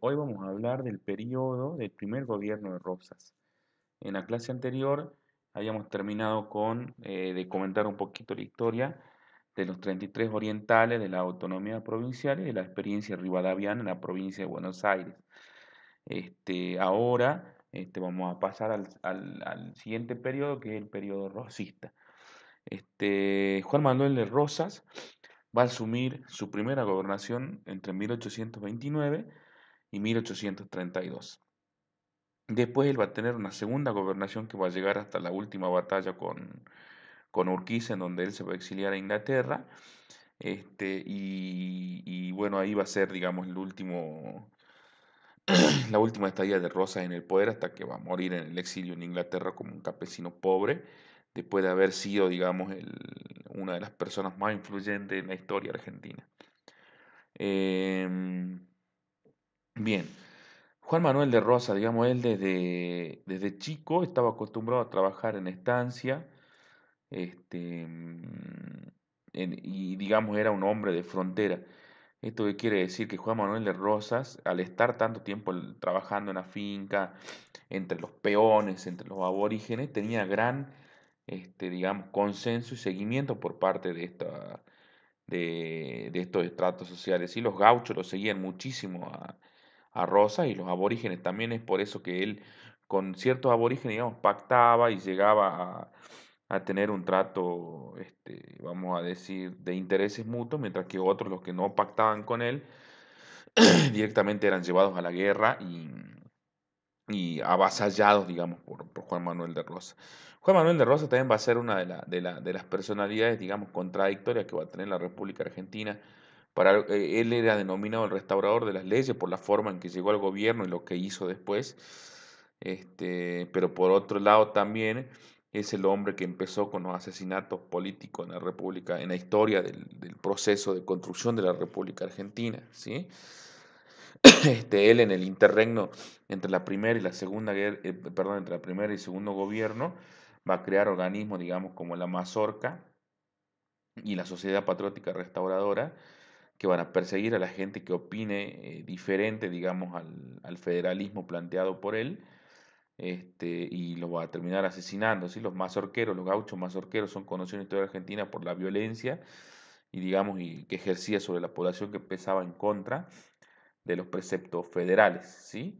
hoy vamos a hablar del periodo del primer gobierno de Rosas. En la clase anterior habíamos terminado con eh, de comentar un poquito la historia de los 33 orientales de la autonomía provincial y de la experiencia rivadaviana en la provincia de Buenos Aires. Este, ahora este, vamos a pasar al, siguiente periodo, que es el periodo rosista. Este, Juan Manuel de Rosas va a asumir su primera gobernación entre 1829 y 1832. Después él va a tener una segunda gobernación que va a llegar hasta la última batalla con, Urquiza, en donde él se va a exiliar a Inglaterra. Este, y, bueno, ahí va a ser, digamos, el último, la última estadía de Rosas en el poder hasta que va a morir en el exilio en Inglaterra como un campesino pobre, después de haber sido, digamos, una de las personas más influyentes en la historia argentina. Em, Bien, Juan Manuel de Rosas, digamos, él desde, desde chico estaba acostumbrado a trabajar en estancia, este, mm, y digamos era un hombre de frontera. ¿Esto quiere decir? Que Juan Manuel de Rosas, al estar tanto tiempo trabajando en la finca, entre los peones, entre los aborígenes, tenía gran, este, digamos, consenso y seguimiento por parte de, esta, de, de estos estratos sociales. Y los gauchos lo seguían muchísimo a, a Rosa y los aborígenes. También es por eso que él con ciertos aborígenes, pactaba y llegaba a, tener un trato, este, vamos a decir, de intereses mutuos, mientras que otros, los que no pactaban con él, directamente eran llevados a la guerra y, y avasallados, digamos, por, por, Juan Manuel de Rosa. Juan Manuel de Rosa también va a ser una de, la, de, la, de las personalidades, digamos, contradictorias que va a tener la República Argentina él era denominado el restaurador de las leyes por la forma en que llegó al gobierno y lo que hizo después. Este, pero por otro lado también es el hombre que empezó con los asesinatos políticos en la República, en la historia del, proceso de construcción de la República Argentina. ¿sí? Este, él en el interregno entre la primera y la segunda guerra, eh, perdón, entre la primera y segundo gobierno, va a crear organismos, digamos, como la Mazorca y la Sociedad Patriótica Restauradora, que van a perseguir a la gente que opine eh, diferente, digamos, al, federalismo planteado por él, este, y lo va a terminar asesinando. ¿sí? Los mazorqueros, los gauchos mazorqueros son conocidos en la historia argentina por la violencia y, digamos, y que ejercía sobre la población que pesaba en contra de los preceptos federales. ¿sí?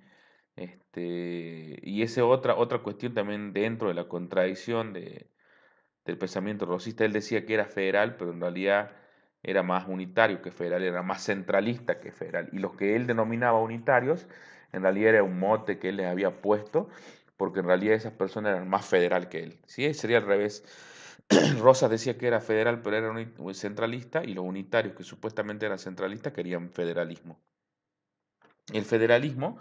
Este, y esa otra, otra cuestión también dentro de la contradicción de, del pensamiento rosista, él decía que era federal, pero en realidad era más unitario que federal, era más centralista que federal. Y los que él denominaba unitarios, en realidad era un mote que él les había puesto, porque en realidad esas personas eran más federal que él. ¿sí? Sería al revés. Rosas decía que era federal, pero era un centralista, y los unitarios, que supuestamente eran centralistas, querían federalismo. El federalismo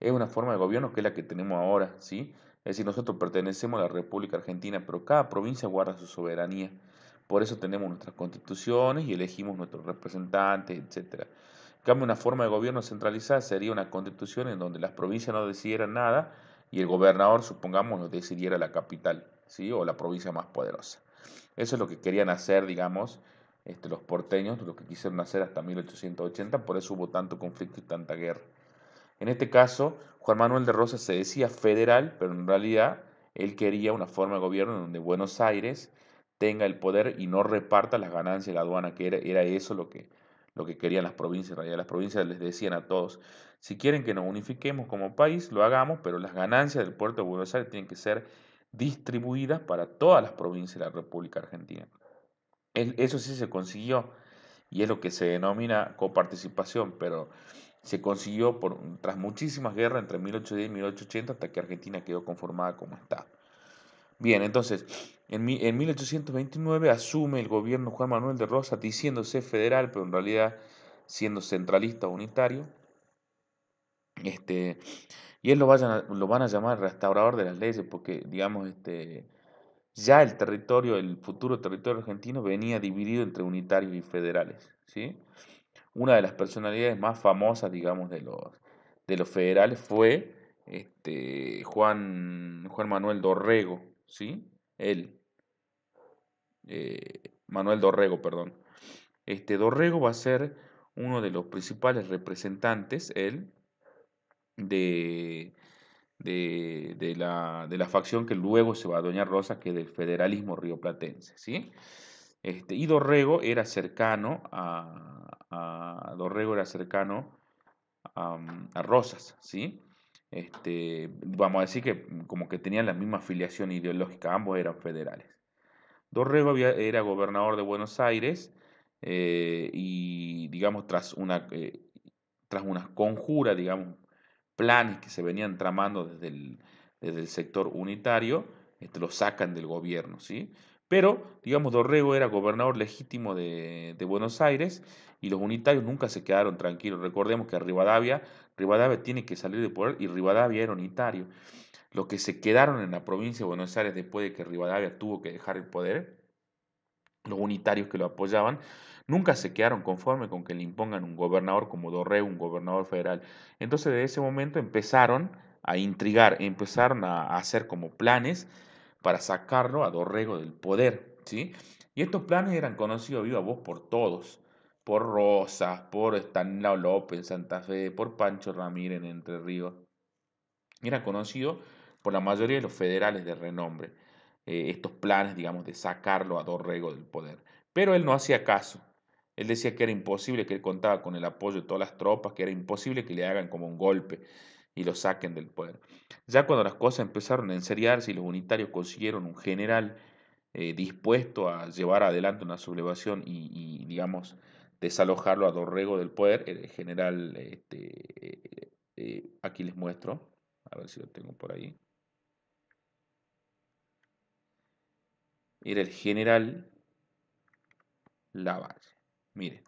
es una forma de gobierno que es la que tenemos ahora, ¿sí? Es decir, nosotros pertenecemos a la República Argentina, pero cada provincia guarda su soberanía. Por eso tenemos nuestras constituciones y elegimos nuestros representantes, etc. En cambio, una forma de gobierno centralizada sería una constitución en donde las provincias no decidieran nada y el gobernador, supongamos, lo decidiera la capital ¿sí? o la provincia más poderosa. Eso es lo que querían hacer, digamos, este, los porteños, lo que quisieron hacer hasta 1880, por eso hubo tanto conflicto y tanta guerra. En este caso, Juan Manuel de Rosa se decía federal, pero en realidad él quería una forma de gobierno en donde Buenos Aires tenga el poder y no reparta las ganancias de la aduana, que era, era eso lo que, lo que querían las provincias. En las provincias les decían a todos: si quieren que nos unifiquemos como país, lo hagamos, pero las ganancias del puerto de Buenos Aires tienen que ser distribuidas para todas las provincias de la República Argentina. Eso sí se consiguió y es lo que se denomina coparticipación, pero se consiguió por, tras muchísimas guerras entre 1810 y 1880 hasta que Argentina quedó conformada como está Bien, entonces, en, en 1829 asume el gobierno Juan Manuel de Rosa, diciéndose federal, pero en realidad siendo centralista unitario. Este, y él lo, vayan a, lo van a llamar restaurador de las leyes porque, digamos, este, ya el territorio, el futuro territorio argentino venía dividido entre unitarios y federales. ¿sí? Una de las personalidades más famosas, digamos, de los, de los federales fue este, Juan, Juan Manuel Dorrego, ¿sí? Él, eh, Manuel Dorrego, perdón. Este Dorrego va a ser uno de los principales representantes, él, de, la, facción que luego se va a doñar Rosa, que es del federalismo rioplatense. ¿sí? Este, y Dorrego era cercano a, Dorrego era cercano a Rosas, ¿sí? Este, vamos a decir que como que tenían la misma afiliación ideológica, ambos eran federales. Dorrego era gobernador de Buenos Aires eh, y, digamos, tras una, eh, tras unas conjura, digamos, planes que se venían tramando desde el, desde el sector unitario, este, lo sacan del gobierno, ¿sí? Pero, digamos, Dorrego era gobernador legítimo de, de, Buenos Aires y los unitarios nunca se quedaron tranquilos. Recordemos que a Rivadavia Rivadavia tiene que salir del poder y Rivadavia era unitario. Los que se quedaron en la provincia de Buenos Aires después de que Rivadavia tuvo que dejar el poder, los unitarios que lo apoyaban, nunca se quedaron conforme con que le impongan un gobernador como Dorrego, un gobernador federal. Entonces, desde ese momento empezaron a intrigar, empezaron a hacer como planes para sacarlo a Dorrego del poder, ¿sí? Y estos planes eran conocidos viva voz por todos por Rosas, por Estanislao López en Santa Fe, por Pancho Ramírez en Entre Ríos. Era conocido por la mayoría de los federales de renombre, eh, estos planes, digamos, de sacarlo a Dorrego del poder. Pero él no hacía caso. Él decía que era imposible, que él contaba con el apoyo de todas las tropas, que era imposible que le hagan como un golpe y lo saquen del poder. Ya cuando las cosas empezaron a enseriarse y los unitarios consiguieron un general eh, dispuesto a llevar adelante una sublevación y digamos, desalojarlo a Dorrego del Poder, el general, este, eh, aquí les muestro, a ver si lo tengo por ahí. Era el general Lavalle. Miren.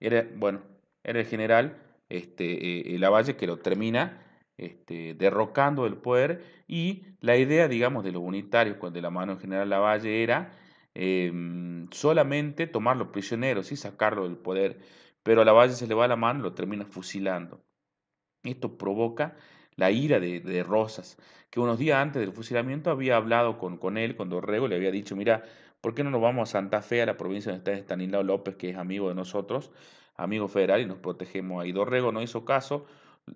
Era, bueno, era el general este, eh, Lavalle que lo termina este, derrocando el poder y la idea, digamos, de los unitarios de la mano del general Lavalle era eh, solamente los prisioneros y sacarlo del poder, pero a la valla se le va la mano y lo termina fusilando. Esto provoca la ira de, Rosas, que unos días antes del fusilamiento había hablado con, con él, con Dorrego, le había dicho, mira, ¿por qué no nos vamos a Santa Fe, a la provincia donde está Estanislao López, que es amigo de nosotros, amigo federal, y nos protegemos ahí? Dorrego no hizo caso,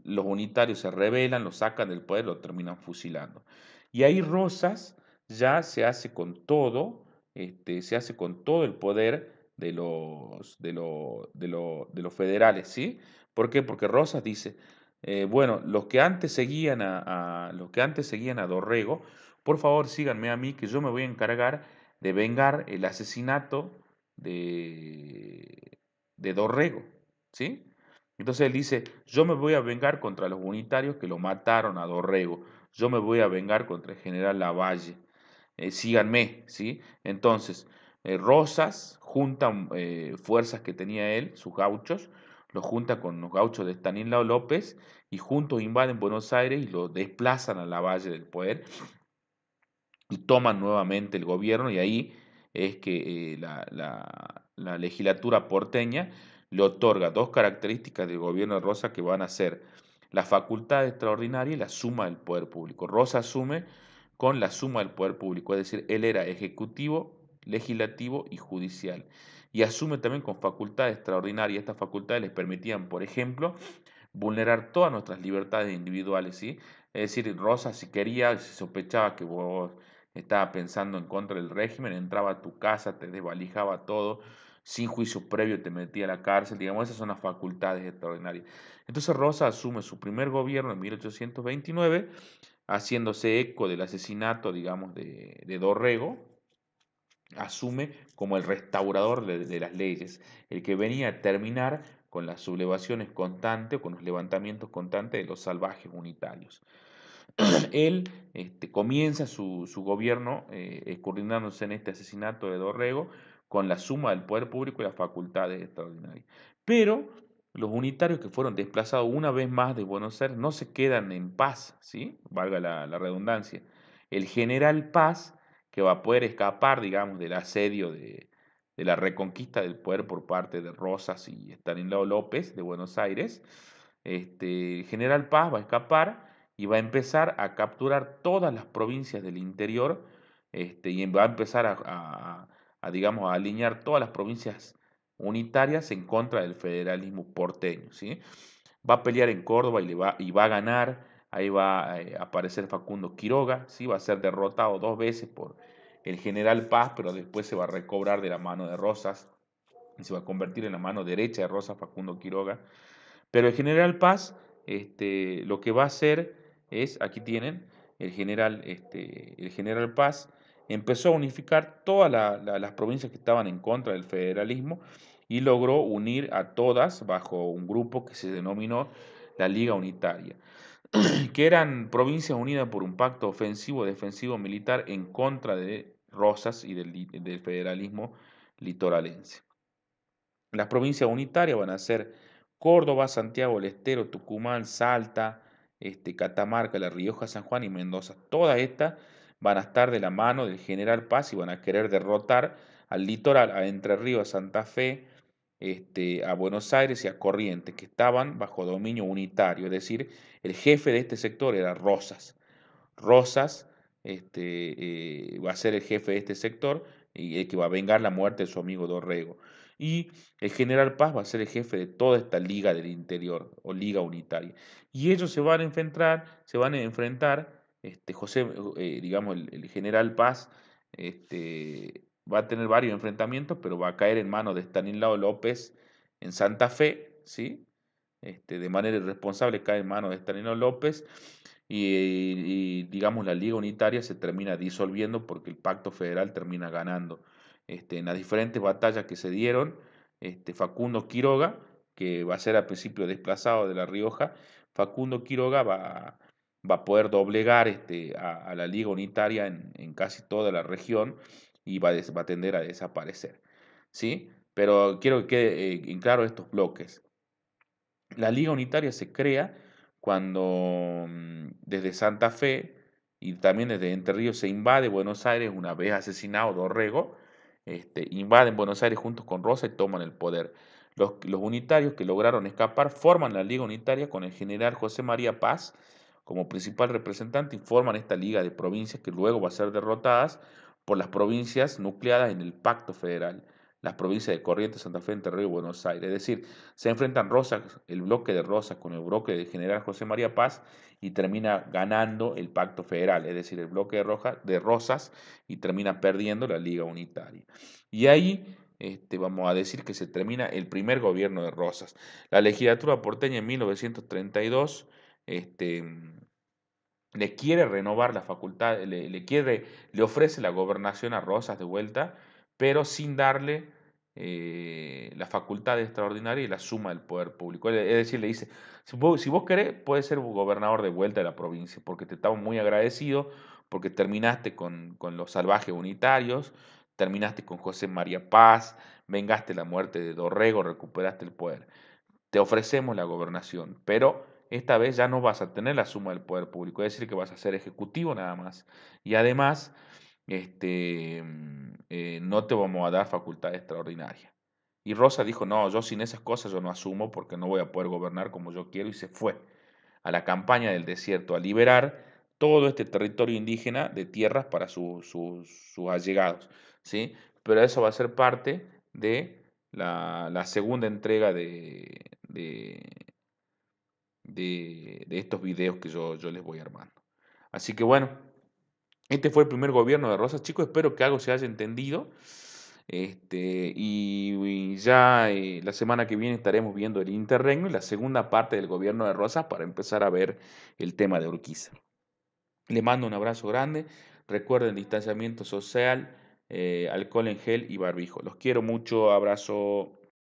los unitarios se rebelan, lo sacan del poder, lo terminan fusilando. Y ahí Rosas ya se hace con todo este, se hace con todo el poder de los, de, lo, de, de los federales, ¿sí? ¿Por qué? Porque Rosas dice, eh, bueno, los que, antes seguían a, a, los que antes seguían a Dorrego, por favor síganme a mí, que yo me voy a encargar de vengar el asesinato de, de Dorrego, ¿sí? Entonces él dice, yo me voy a vengar contra los unitarios que lo mataron a Dorrego, yo me voy a vengar contra el general Lavalle, eh, síganme, ¿sí? Entonces, eh, Rosas junta mm, eh, fuerzas que tenía él, sus gauchos, los junta con los gauchos de Stanislao López y juntos invaden Buenos Aires y lo desplazan a la Valle del Poder y toman nuevamente el gobierno y ahí es que la, legislatura porteña le otorga dos características del gobierno de Rosa que van a ser la facultad extraordinaria y la suma del poder público. Rosa asume con la suma del poder público, es decir, él era ejecutivo, legislativo y judicial. Y asume también con facultades extraordinarias. Estas facultades les permitían, por ejemplo, vulnerar todas nuestras libertades individuales, ¿sí? Es decir, Rosa, si quería, si sospechaba que vos estabas pensando en contra del régimen, entraba a tu casa, te desvalijaba todo, sin juicio previo te metía a la cárcel, digamos, esas son las facultades extraordinarias. Entonces Rosa asume su primer gobierno en 1829 haciéndose eco del asesinato, digamos, de, Dorrego, asume como el restaurador de, las leyes, el que venía a terminar con las sublevaciones constantes, o con los levantamientos constantes de los salvajes unitarios. Él este, comienza su, gobierno eh, coordinándose en este asesinato de Dorrego con la suma del poder público y las facultades extraordinarias. Pero los unitarios que fueron desplazados una vez más de Buenos Aires no se quedan en paz, ¿sí? valga la, redundancia. El general Paz, que va a poder escapar, digamos, del asedio de, la reconquista del poder por parte de Rosas y Estanislao López de Buenos Aires, este, el general Paz va a escapar y va a empezar a capturar todas las provincias del interior este, y va a empezar a, digamos, a, alinear todas las provincias unitarias en contra del federalismo porteño. ¿sí? Va a pelear en Córdoba y, le va, y va a ganar. Ahí va eh, a aparecer Facundo Quiroga, ¿sí? va a ser derrotado dos veces por el general Paz, pero después se va a recobrar de la mano de Rosas y se va a convertir en la mano derecha de Rosas Facundo Quiroga. Pero el general Paz este, lo que va a hacer es, aquí tienen, el general, este, el general Paz empezó a unificar todas las provincias que estaban en contra del federalismo y logró unir a todas bajo un grupo que se denominó la Liga Unitaria, que eran provincias unidas por un pacto ofensivo, defensivo, militar en contra de Rosas y del, federalismo litoralense. Las provincias unitarias van a ser Córdoba, Santiago del Estero, Tucumán, Salta, este, Catamarca, La Rioja, San Juan y Mendoza. Todas estas van a estar de la mano del general Paz y van a querer derrotar al litoral, a Entre Ríos, a Santa Fe, este, a Buenos Aires y a Corrientes, que estaban bajo dominio unitario. Es decir, el jefe de este sector era Rosas. Rosas este, eh, va a ser el jefe de este sector y el que va a vengar la muerte de su amigo Dorrego. Y el general Paz va a ser el jefe de toda esta liga del interior o liga unitaria. Y ellos se van a enfrentar, se van a enfrentar este, José, eh, digamos, el, general Paz este, va a tener varios enfrentamientos, pero va a caer en manos de Stanislao López en Santa Fe, ¿sí? Este, de manera irresponsable cae en manos de Stanislao López y, digamos, la Liga Unitaria se termina disolviendo porque el Pacto Federal termina ganando. Este, en las diferentes batallas que se dieron, este, Facundo Quiroga, que va a ser al principio desplazado de La Rioja, Facundo Quiroga va a va a poder doblegar este, a, la liga unitaria en, casi toda la región y va, a tender a desaparecer. ¿sí? Pero quiero que quede eh, en claro estos bloques. La liga unitaria se crea cuando mm, desde Santa Fe y también desde Entre Ríos se invade Buenos Aires una vez asesinado Dorrego. Este, invaden Buenos Aires juntos con Rosa y toman el poder. Los, los unitarios que lograron escapar forman la Liga Unitaria con el general José María Paz, como principal representante informan esta liga de provincias que luego va a ser derrotadas por las provincias nucleadas en el Pacto Federal, las provincias de Corrientes, Santa Fe, Entre Ríos y Buenos Aires. Es decir, se enfrentan Rosas, el bloque de Rosas con el bloque de General José María Paz y termina ganando el Pacto Federal, es decir, el bloque de, Roja, de Rosas y termina perdiendo la Liga Unitaria. Y ahí este, vamos a decir que se termina el primer gobierno de Rosas. La legislatura porteña en 1932 este, mm, le quiere renovar la facultad, le, quiere, le ofrece la gobernación a Rosas de vuelta, pero sin darle eh, la facultad extraordinaria y la suma del poder público. Es decir, le dice, si vos, querés, puedes ser gobernador de vuelta de la provincia, porque te estamos muy agradecidos, porque terminaste con, con los salvajes unitarios, terminaste con José María Paz, vengaste la muerte de Dorrego, recuperaste el poder. Te ofrecemos la gobernación, pero esta vez ya no vas a tener la suma del poder público, es decir, que vas a ser ejecutivo nada más. Y además, este, eh, no te vamos a dar facultad extraordinaria. Y Rosa dijo, no, yo sin esas cosas yo no asumo porque no voy a poder gobernar como yo quiero y se fue a la campaña del desierto a liberar todo este territorio indígena de tierras para sus allegados. ¿sí? Pero eso va a ser parte de la, segunda entrega de de, estos videos que yo, les voy armando. Así que bueno, este fue el primer gobierno de Rosas, chicos. Espero que algo se haya entendido. Este, y, ya eh, la semana que viene estaremos viendo el interregno y la segunda parte del gobierno de Rosas para empezar a ver el tema de Urquiza. Les mando un abrazo grande. Recuerden distanciamiento social, eh, alcohol en gel y barbijo. Los quiero mucho. Abrazo.